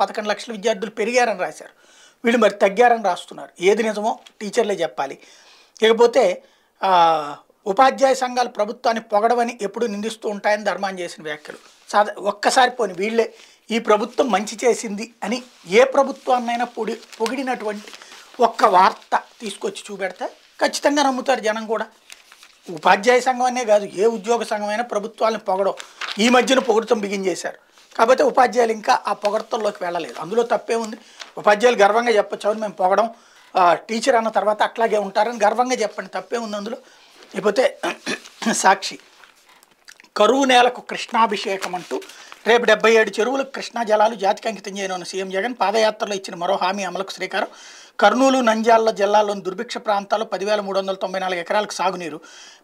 పదకొండు లక్షల విద్యార్థులు పెరిగారని రాశారు వీళ్ళు మరి తగ్గారని రాస్తున్నారు ఏది నిజమో టీచర్లే చెప్పాలి ఇకపోతే ఉపాధ్యాయ సంఘాలు ప్రభుత్వాన్ని పొగడమని ఎప్పుడు నిందిస్తూ ఉంటాయని ధర్మాన్ చేసిన వ్యాఖ్యలు సాధ ఒక్కసారి పోని వీళ్ళే ఈ ప్రభుత్వం మంచి చేసింది అని ఏ ప్రభుత్వాన్నైనా పొడి పొగిడినటువంటి ఒక్క వార్త తీసుకొచ్చి చూపెడితే ఖచ్చితంగా నమ్ముతారు జనం కూడా ఉపాధ్యాయ సంఘం అనే కాదు ఏ ఉద్యోగ సంఘమైనా ప్రభుత్వాలను పొగడం ఈ మధ్యన పొగడతం బిగించేశారు కాకపోతే ఉపాధ్యాయులు ఇంకా ఆ పొగడతల్లోకి వెళ్ళలేదు అందులో తప్పే ఉంది ఉపాధ్యాయులు గర్వంగా చెప్పచ్చు అవును మేము పొగడం టీచర్ అన్న తర్వాత అట్లాగే ఉంటారని గర్వంగా చెప్పండి తప్పే ఉంది అందులో లేకపోతే సాక్షి కరువు నేలకు కృష్ణాభిషేకం అంటూ రేపు డెబ్బై ఏడు చెరువులకు కృష్ణా జలాలు జాతికి అంకితం చేయను సీఎం జగన్ పాదయాత్రలో ఇచ్చిన మరో హామీ అమలుకు శ్రీకారం కర్నూలు నంద్యాల జిల్లాలోని దుర్భిక్ష ప్రాంతాల్లో పదివేల మూడు వందల తొంభై నాలుగు ఎకరాలకు సాగునీరు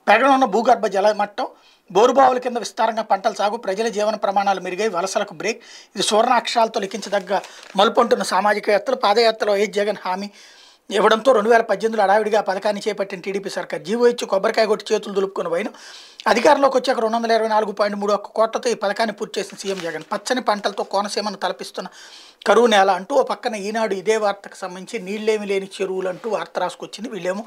పెడలో ఉన్న భూగర్భ జలమట్టం బోరుబావుల కింద విస్తారంగా పంటలు సాగు ప్రజల జీవన ప్రమాణాలు మెరుగై వలసలకు బ్రేక్ ఇది సువర్ణాక్షరాలతో లిఖించదగ్గ మలుపొంటున్న సామాజికవేత్తలు పాదయాత్రలో ఏ జగన్ హామీ ఇవ్వడంతో రెండు వేల పద్దెనిమిదిలో అడావిడిగా పథకాన్ని చేపట్టిన టీడీపీ సర్కార్ జీవో ఇచ్చి కొబ్బరికాయ కొట్టి చేతులు దులుపుకున్న వైన అధికారంలోకి వచ్చాక రెండు వందల ఇరవై నాలుగు పాయింట్ మూడు ఒక్క కోట్లతో ఈ పథకాన్ని పూర్తి చేసిన సీఎం జగన్ పచ్చని పంటలతో కోనసీమను తలపిస్తున్న కరువు నేల అంటూ ఓ పక్కన ఈనాడు ఇదే వార్తకు సంబంధించి నీళ్ళేమి లేని చెరువులు అంటూ వార్త రాసుకొచ్చింది వీళ్ళేమో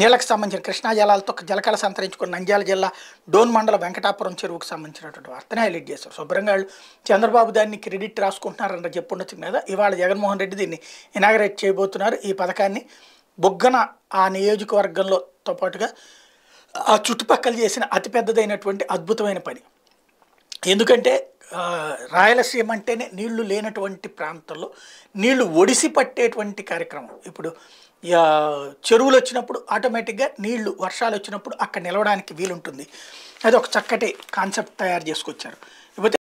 నీళ్ళకి సంబంధించిన కృష్ణా జలాలతో జలకళ సంతరించుకున్న నంద్యాల జిల్లా డోన్ మండల వెంకటాపురం చెరువుకు సంబంధించినటువంటి వార్తని హైలైట్ చేశారు శుభ్రంగా వాళ్ళు చంద్రబాబు దాన్ని క్రెడిట్ రాసుకుంటున్నారన్న చెప్పుండొచ్చు కదా ఇవాళ జగన్మోహన్ రెడ్డి దీన్ని ఇనాగరేట్ చేయబోతున్నారు ఈ పథకాన్ని కార్యక్రమాన్ని బొగ్గన ఆ నియోజకవర్గంలోతో పాటుగా ఆ చుట్టుపక్కల చేసిన అతిపెద్దదైనటువంటి అద్భుతమైన పని ఎందుకంటే రాయలసీమ అంటేనే నీళ్లు లేనటువంటి ప్రాంతంలో నీళ్లు ఒడిసి పట్టేటువంటి కార్యక్రమం ఇప్పుడు చెరువులు వచ్చినప్పుడు ఆటోమేటిక్గా నీళ్లు వర్షాలు వచ్చినప్పుడు అక్కడ నిలవడానికి వీలుంటుంది అది ఒక చక్కటి కాన్సెప్ట్ తయారు చేసుకొచ్చారు